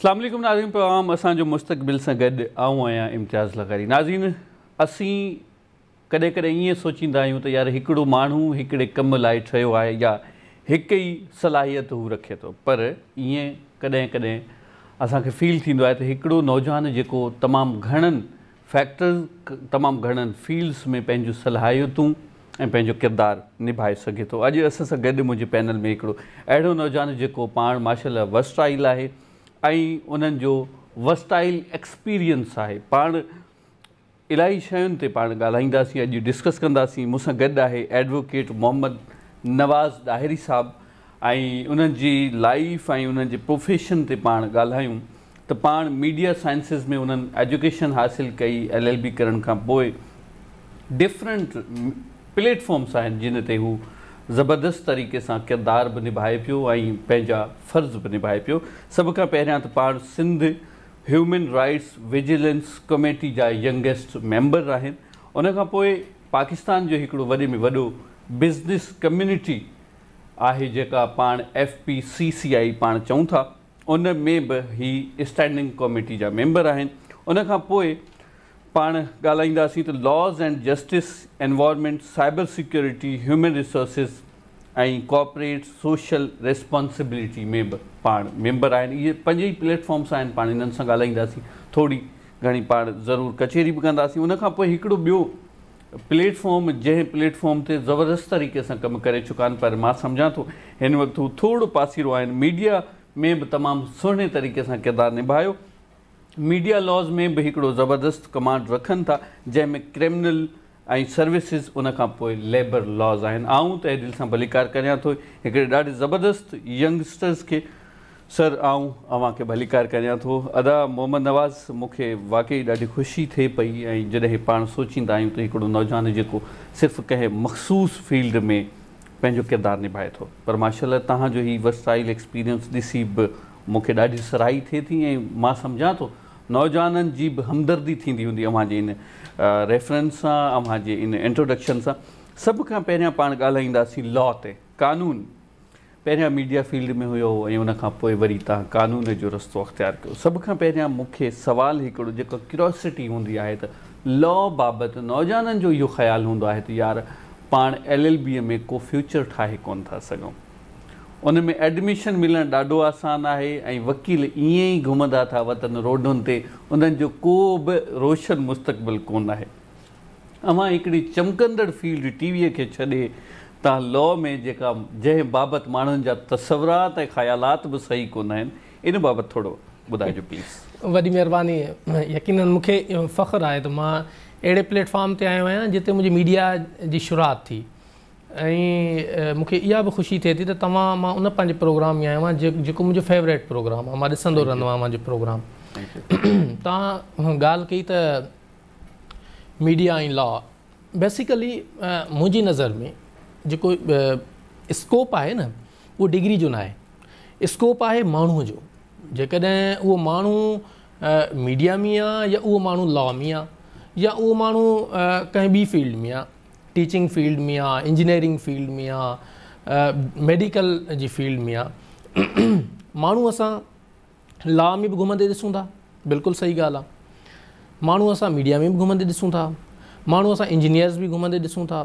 सलामकुम नाज़ीम प्रोग्राम असांजो मुस्तक़बिल सां गॾु आऊं आहियां इम्तियाज़ लॻारी नाज़ीन असीं कॾहिं कॾहिं ईअं सोचींदा आहियूं त यार हिकिड़ो माण्हू हिकिड़े कमु लाइ ठहियो आहे या हिक ई सलाहियत हू रखे پر पर ईअं कॾहिं कॾहिं असांखे फील थींदो आहे नौजवान जेको تمام घणनि फैक्टर تمام घणनि फ़ील्ड्स में पंहिंजूं सलाहियतूं ऐं पंहिंजो किरदारु निभाए सघे थो अॼु असां सां गॾु मुंहिंजे पैनल में हिकिड़ो अहिड़ो नौजवान जेको पाण माशा वस्ट्राइल आहे ऐं उन्हनि जो वस्टाइल एक्सपीरियंस आहे पाण इलाही शयुनि ते पाण ॻाल्हाईंदासीं अॼु डिस्कस कंदासीं मूंसां गॾु आहे एडवोकेट मोहम्मद नवाज़ ॾाहिरी साहबु ऐं उन्हनि जी लाइफ ऐं उन्हनि जे प्रोफेशन ते पाण ॻाल्हायूं त पाण मीडिया साइंसिस में उन्हनि एजुकेशन हासिलु कई एल एल बी करण खां पोइ प्लेटफॉर्म्स आहिनि जिन ते हू ज़बरदस्त तरीक़े सां किरदार बि निभाए पियो ऐं पंहिंजा फर्ज़ बि निभाए पियो सभ खां पहिरियां त पाण Sindh human rights vigilance committee जा यंगेस्ट मेंबर आहिनि उनखां पोइ पाकिस्तान जो हिकिड़ो वॾे में वॾो बिज़नेस कम्युनिटी आहे जेका पाण F P C C I पाण चऊं था उन में बि ही स्टैंडिंग कमेटी जा मेंबर आहिनि उन खां पोइ पाण ॻाल्हाईंदासीं त laws and justice environment cyber security human resources ऐं कॉपरेट सोशल रिस्पोंसिबिलिटी में बि पाण मेंबर आहिनि इहे पंज ई प्लेटफॉर्म्स आहिनि पाण हिननि सां ॻाल्हाईंदासीं थोरी घणी पाण ज़रूरु कचेरी बि कंदासीं उनखां पोइ हिकिड़ो ॿियो प्लेटफॉर्म जंहिं प्लेटफॉर्म ते ज़बरदस्त तरीक़े सां कमु करे चुका आहिनि पर मां सम्झा थो हिन वक़्तु हू थोरो पासीरो आहिनि मीडिया में बि तमामु सुहिणे तरीक़े सां किरदारु निभायो मीडिया लॉज में बि हिकिड़ो ज़बरदस्त कमांड रखन था जैमें क्रिमिनल ऐं सर्विसिस उन लेबर लॉज आहिनि आऊं त दिलि सां भलीकार करियां थो हिकिड़े ज़बरदस्त यंगस्टर्स के सर आऊं अव्हां खे भलीकार करियां थो अदा मोहम्मद नवाज़ मूंखे वाक़ई ढी ख़ुशी थे पई ऐं पा पाण सोचींदा आहियूं नौजवान जेको सिर्फ़ु कंहिं मखसूस फील्ड में पंहिंजो किरदारु निभाए तो पर माशाला तव्हांजो हीउ वर्साइल एक्सपीरियंस ऐसी बि मूंखे ॾाढी सराही थिए थी ऐं मां नौजवाननि जी बि हमदर्दी थींदी हूंदी अव्हांजे इन रेफरेंस सां इन इंट्रोडक्शन सां सभु खां पहिरियां पाण ॻाल्हाईंदासीं लॉ ते कानून पहिरियां मीडिया फील्ड में हुयो ऐं उनखां पोइ वरी तव्हां कानून जो रस्तो अख़्तियार कयो सभ खां पहिरियां मूंखे सुवालु हिकिड़ो जेको क्यूरोसिटी हूंदी आहे त लॉ बाबति नौजवाननि जो इहो ख़्यालु हूंदो आहे त यार पाण एल एल बी में को फ्यूचर ठाहे कोन था सघूं उन में एडमिशन मिलणु ॾाढो आसान आहे ऐं वकील ईअं ई घुमंदा था वतनि रोडुनि ते उन्हनि जो को बि रोशन मुस्तक़बिल कोन आहे अवां हिकिड़ी चमकंदड़ फील्ड टीवीअ खे छॾे तव्हां लॉ में जेका जंहिं बाबति माण्हुनि जा तस्वरात ऐं ख़्यालात बि सही कोन आहिनि इन बाबति थोरो ॿुधाइजो प्लीज़ वॾी महिरबानी यकीन मूंखे फ़ख्रु आहे त मां अहिड़े प्लेटफॉर्म ते आयो आहियां जिते मुंहिंजी मीडिया जी शुरूआति थी ऐं मूंखे इहा बि ख़ुशी थिए थी त तव्हां मां उन पंहिंजे प्रोग्राम में आयो आहियां जे जेको मुंहिंजो फेवरेट प्रोग्राम आहे मां ॾिसंदो रहंदो आहियां मुंहिंजो प्रोग्राम तव्हां ॻाल्हि कई त मीडिया ऐं लॉ बेसिकली मुंहिंजी नज़र में जेको स्कोप आहे न उहो डिग्री जो न आहे स्कोप आहे माण्हूअ जो जेकॾहिं उहो माण्हू मीडिया में आहे या उहो माण्हू लॉ में आहे या उहो माण्हू कंहिं फील्ड में आहे टीचिंग फील्ड में आहे इंजीनियरिंग फील्ड में आहे मेडिकल जी फील्ड में आहे माण्हू असां लॉ में बि घुमंदे ॾिसूं था बिल्कुलु सही ॻाल्हि आहे माण्हू असां मीडिया में बि घुमंदे ॾिसूं था माण्हू असां इंजीनियर्स बि घुमंदे ॾिसूं था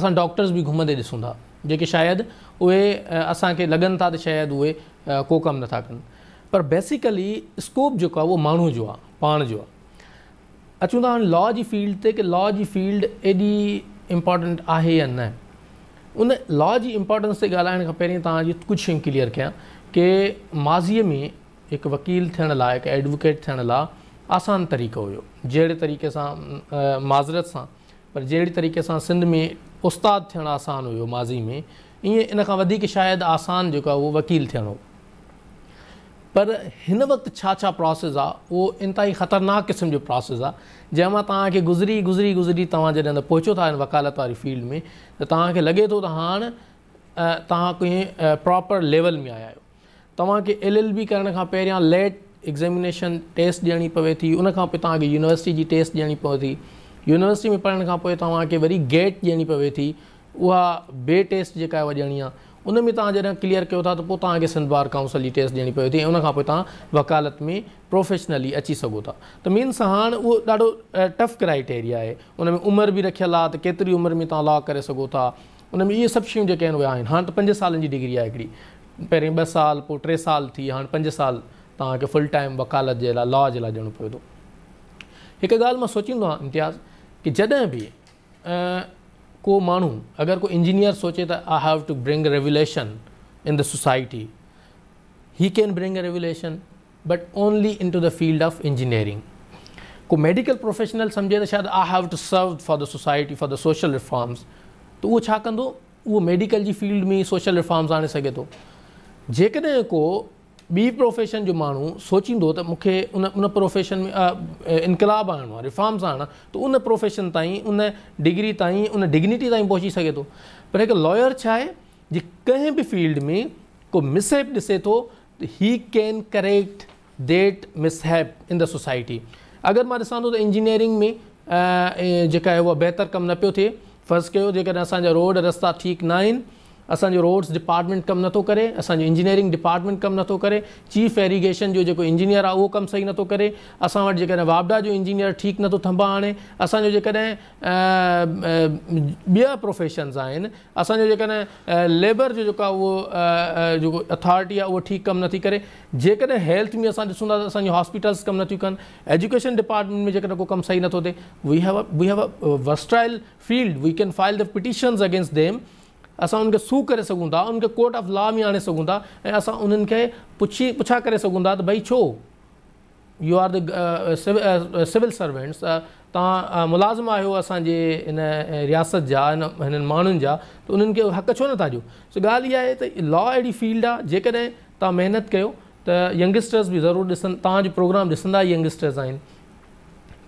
असां डॉक्टर्स बि घुमंदे ॾिसूं था जेके शायदि उहे असांखे लॻनि था त शायदि उहे को कमु नथा कनि पर बेसिकली स्कोप जेको आहे उहो माण्हूअ जो आहे पाण जो आहे अचूं था लॉ जी फील्ड ते की लॉ जी फील्ड एॾी इंपॉर्टेंट है या न उन लॉ जी इंपॉर्टेंस ते ॻाल्हाइण खां पहिरीं तव्हांजी कुझु क्लियर कयां की माज़ीअ में एक वकील थियण लाइ हिकु एडवोकेट थियण लाइ आसान तरीक़ो हो जड़े तरीक़े सां माज़रत से पर जहिड़े तरीक़े सां सिंध में उस्ताद थियणु आसान हुयो माज़ी में ईअं इन शायद आसान जेको आहे उहो वकील थियणो पर हिन वक़्तु छा छा प्रोसेस आहे उहो ख़तरनाक क़िस्म जो प्रोसेस आहे जंहिंमां तव्हांखे गुज़री गुज़री गुज़री तव्हां जॾहिं त था वकालत वारी फील्ड में त तव्हांखे लॻे थो त प्रॉपर लेवल में आया आहियो तव्हांखे एल एल बी करण खां लेट एग्ज़ामिनेशन टेस्ट दियणी पवे थी उन खां यूनिवर्सिटी की टेस्ट दियणी पवे थी यूनिवर्सिटी में पढ़ने खां वरी गेट दियणी e पवे थी उहा बे टेस्ट जो आहे उहा ॾियणी उन में तव्हां जॾहिं क्लियर कयो था त पोइ तव्हांखे सिंध बार काउंसिल जी टेस्ट ॾियणी पए थी ऐं उनखां पोइ तव्हां वकालत में प्रोफेशनली अची सघो था त मीन्स हाणे उहो ॾाढो टफ क्राइटेरिया आहे उन में उमिरि बि रखियल आहे त केतिरी उमिरि में तव्हां लॉ करे सघो था उन में इहे सभु शयूं जेके आहिनि उहे आहिनि हाणे त पंज सालनि जी डिग्री आहे हिकिड़ी पहिरीं ॿ साल पोइ टे साल थी हाणे पंज साल तव्हांखे फुल टाइम वकालत जे लाइ लॉ जे लाइ ॾियणो पए थो हिकु ॻाल्हि मां सोचींदो आहियां इम्तियाज़ की जॾहिं बि को माण्हू अगर कोई इंजीनियर सोचे तो I have to bring revolution in the society he can bring a revolution but only in to the field of engineering को मेडिकल प्रोफेशनल सम्झे त शायदि I have to serve for the society for the social reforms तो वो छा कंदो उहो medical जी फील्ड में सोशल रिफॉर्म्स आने सके तो जेकॾहिं को बी प्रोफेशन जो माण्हू सोचींदो त मूंखे उन प्रोफेशन में इनकलाब आणिणो आहे रिफॉर्म्स आणिणा तो उन प्रोफेशन तई उन डिग्री ताईं उन डिग्निटी ताईं पहुची सघे थो पर हिकु लॉयर छा जो जी भी फील्ड में को मिसहैप ॾिसे तो त he can correct that mishap in the society अगर मैं ॾिसां थो इंजीनियरिंग में जो आहे उहा बहितर कमु न पो थे फर्ज़ कयो जेकॾहिं असांजा रोड रस्ता ठीक ना असांजो रोड्स डिपार्टमेंट कमु नथो करे असांजो इंजीनियरिंग डिपार्टमेंट कमु नथो करे चीफ एरीगेशन जो जेको इंजीनियर आहे उहो कमु सही नथो करे असां वटि जेकॾहिं वाबडा जो इंजीनियर ठीकु नथो थंबा हाणे असांजो जेकॾहिं ॿिया प्रोफेशन्स आहिनि असांजो जेकॾहिं लेबर जो जेको आहे उहो जेको अथॉरिटी आहे उहो ठीकु कमु नथी करे जेकॾहिं हेल्थ में असां ॾिसूं था त असांजी हॉस्पिटल्स कमु नथियूं कनि एजुकेशन डिपार्टमेंट में जेकॾहिं को कमु सही नथो थिए वस्टाइल field we can file the petitions against them असां उनखे सू करे सघूं था उनखे कोट ऑफ लॉ में आणे सघूं था ऐं असां उन्हनि खे पुछी पुछा करे सघूं था त भई छो you are the civil servants तव्हां uh, मुलाज़िम आहियो असांजे हिन रियासत जा इन हिननि माण्हुनि जा त उन्हनि खे हक़ छो न था सो ॻाल्हि इहा आहे त लॉ अहिड़ी फील्ड आहे जेकॾहिं तव्हां महिनत कयो त यंगस्टर्स बि ज़रूरु तव्हांजो प्रोग्राम ॾिसंदा यंगस्टर्स आहिनि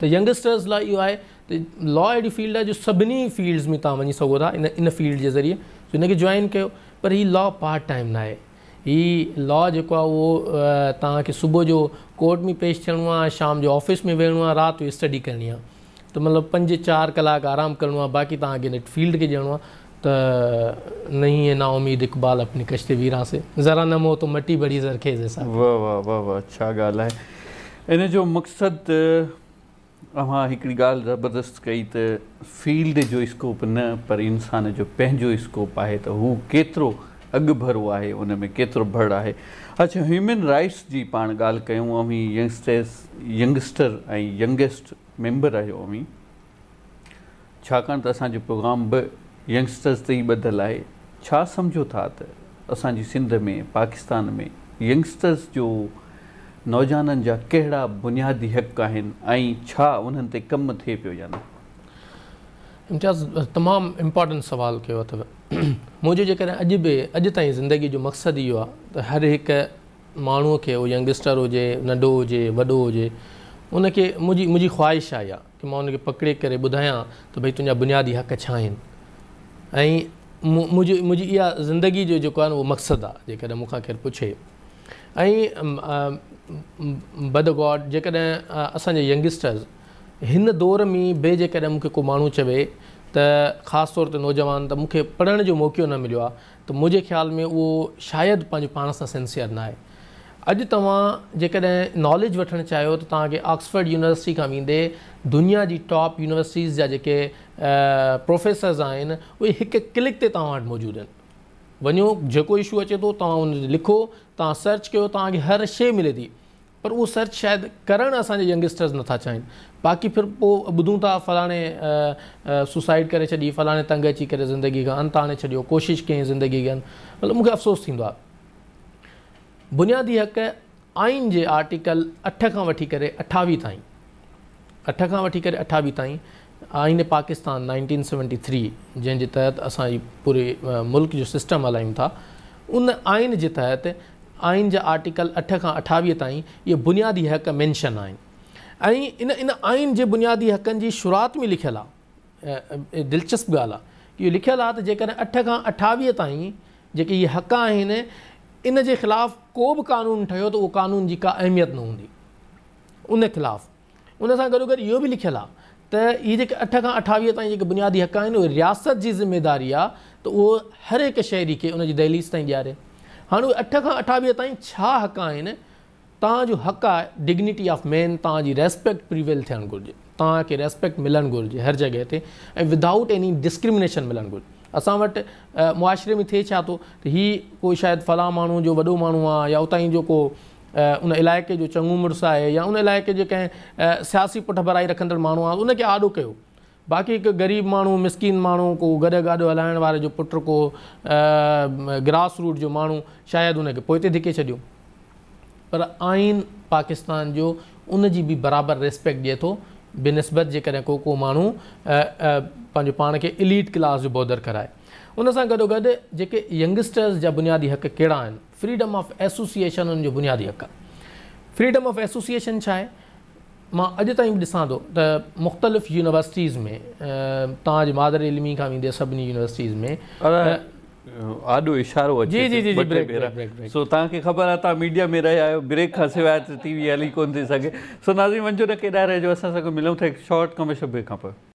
त यंगस्टर्स लाइ इहो आहे त लॉ अहिड़ी फील्ड आहे जो सभिनी फील्ड्स में तव्हां वञी सघो इन फील्ड जे ज़रिए सो तो हिनखे जॉइन कयो पर हीउ लॉ पार्ट टाइम ना है ये लॉ जेको वो उहो तव्हांखे सुबुह जो कोर्ट में पेश थियणो आहे शाम जो ऑफिस में वेहणो आहे रात जो स्टडी करनी आहे त मतिलबु पंज चार कलाक आराम करिणो आहे बाक़ी तव्हांखे नेट फील्ड के ॾियणो आहे त नहीं है ना उम्मीद इकबाल अपनी कश्ते वीरा से ज़रा न मो तो मटी बड़ी ज़रखेज़ वाह वाह वाह वाह अच्छा ॻाल्हि है इन जो मकसद अव्हां हिकिड़ी ॻाल्हि ज़बरदस्त कई त फील्ड जो स्कोप न पर इंसान जो पंहिंजो स्कोप आहे त हू केतिरो अॻु भरो आहे में केतिरो भड़ आहे अच्छा ह्यूमन राइट्स जी पाण ॻाल्हि कयूं अवीं यंगस्टर्स यंगस्टर ऐं यंगेस्ट मेंबर आहियो अमी छाकाणि त असांजो प्रोग्राम बि यंगस्टर्स ते ई ॿधलु आहे छा सम्झो था त असांजी सिंध में पाकिस्तान में यंगस्टर्स जो कहिड़ा बुनियादी हक़ आहिनि ऐं तमामु इम्पोर्टेंट सुवाल कयो अथव मुंहिंजो जेकॾहिं अॼु बि अॼु ताईं ज़िंदगी जो मक़सदु इहो आहे त हर हिकु माण्हूअ खे उहो यंगस्टर हुजे नंढो हुजे वॾो हुजे उनखे मुंहिंजी मुंहिंजी ख़्वाहिश आहे इहा की मां उनखे पकिड़े करे ॿुधायां त भई तुंहिंजा बुनियादी हक़ छा आहिनि ऐं मुंहिंजी मुंहिंजी इहा ज़िंदगी जो जेको आहे न उहो मक़सदु आहे जेकॾहिं मूंखां केरु पुछे ऐं बद गॉड जेकॾहिं असांजे यंगस्टर्स हिन दौर में ॿिए जेकॾहिं मूंखे को माण्हू चवे त ख़ासि तौर ते नौजवान त मूंखे पढ़ण जो मौको न मिलियो आहे त मुंहिंजे ख़्याल में उहो शायदि पंहिंजो पाण सां सैंसेयर न आहे अॼु तव्हां जेकॾहिं नॉलेज वठणु चाहियो त तव्हांखे यूनिवर्सिटी खां वेंदे दुनिया जी टॉप यूनिवर्सिटीज़ जा जेके प्रोफेसर्स आहिनि उहे हिकु क्लिक ते तव्हां वटि मौजूदु आहिनि वञो जेको इशू अचे थो तव्हां लिखो तव्हां सर्च हर शइ मिले थी पर उहो सर्च शायदि करणु असांजे यंगस्टर्स नथा चाहिनि बाक़ी फिर पोइ ॿुधूं था फलाणे सुसाइड करे छॾी फलाणे तंग अची करे ज़िंदगी खां अंत आणे छॾियो कोशिशि कयईं ज़िंदगी खे मतिलबु मूंखे अफ़सोसु थींदो आहे बुनियादी हक़ आइन जे आर्टिकल अठ खां वठी करे अठावीह ताईं अठ खां वठी करे अठावीह ताईं आइन पाकिस्तान नाइनटीन सेवनटी थ्री जंहिंजे तहत असांजी पूरे मुल्क़ जो सिस्टम हलायूं था उन आइन जे तहत आइन जा आर्टिकल अठ का अठावी ताईं इहे बुनियादी हक़ मैंशन आहिनि इन इन आइन जे बुनियादी हक़नि की शुरुआत में लिखल आहे दिलचस्प गाल आहे इहो लिखियलु आहे त जेकॾहिं अठ खां अठावीह ताईं जेके हक़ आहिनि इन जे ख़िलाफ़ु को भी कानून ठहियो त उहो कानून जी का अहमियत न हूंदी उन खिलाफ़ उन सां गॾोगॾु भी बि आ आहे त इहे अठ का अठावी ताईं बुनियादी हक़ आहिनि उहे रियासत की जिम्मेदारी आहे त उहो हर हिकु शहरी के उनजी दहलीस तीन ॾियारे हाणे उहे अठ खां अठावीह ताईं छा हक़ आहिनि तव्हांजो हक़ आहे डिग्निटी ऑफ मैन तव्हांजी रेस्पेक्ट प्रिवेल थियणु घुरिजे तव्हांखे रेस्पेक्ट मिलणु घुरिजे हर जॻह ते ऐं विदाउट एनी डिस्क्रिमिनेशन मिलणु घुरिजे असां वटि मुआशिरे में थिए छा थो त ही कोई शायदि फलां माण्हूअ जो वॾो माण्हू आहे या उतां जो उन इलाइक़े जो चङो मुड़ुसु आहे या उन इलाइक़े जे कंहिं सियासी पुठ भराई रखंदड़ माण्हू आहे उनखे आॾो बाक़ी हिकु ग़रीब माण्हू मिसकिन माण्हू को गॾु गाॾो हलाइण वारे जो पुटु को ग्रास रूट जो माण्हू शायदि हुनखे पोइ ते धिके छॾियो पर आइन पाकिस्तान जो उनजी बि बराबरि रिस्पेक्ट ॾिए थो बनस्बत जेकॾहिं को को माण्हू पंहिंजो पाण खे इलीट क्लास जो बॉदर कराए उन सां गॾोगॾु जेके यंगस्टर्स जा बुनियादी हक़ कहिड़ा आहिनि फ्रीडम ऑफ एसोसिएशन उन जो बुनियादी हक़ु आहे फ्रीडम ऑफ एसोसिएशन छा आहे मां अॼु ताईं बि ॾिसां थो त मुख़्तलिफ़ यूनिवर्सिटीज़ में तव्हांजे मादर इलमी खां वेंदे सभिनी यूनिवर्सिटीज़ में आॾो इशारो जी जी जी सो तव्हांखे ख़बर आहे तव्हां मीडिया में रहिया आहियो ब्रेक खां सवाइ त टी वी हली कोन थी सघे सो नाज़ी वञिजो न केॾा असां सां मिलूं था शॉर्ट कमर्शियल ब्रेक खां पोइ